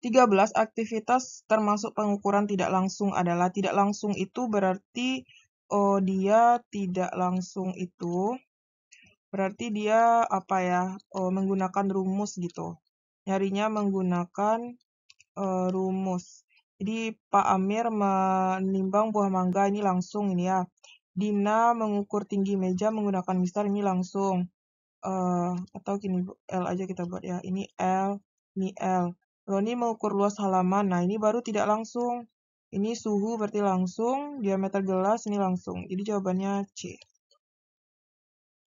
13. Aktivitas termasuk pengukuran tidak langsung adalah tidak langsung itu berarti oh, dia tidak langsung itu berarti dia apa ya oh, menggunakan rumus gitu. Nyarinya menggunakan uh, rumus. Jadi Pak Amir menimbang buah mangga ini langsung ini ya. Dina mengukur tinggi meja menggunakan mistar ini langsung. Uh, atau gini L aja kita buat ya. Ini L, ini L. Roni mengukur luas halaman. Nah, ini baru tidak langsung. Ini suhu berarti langsung, diameter gelas ini langsung. Jadi jawabannya C.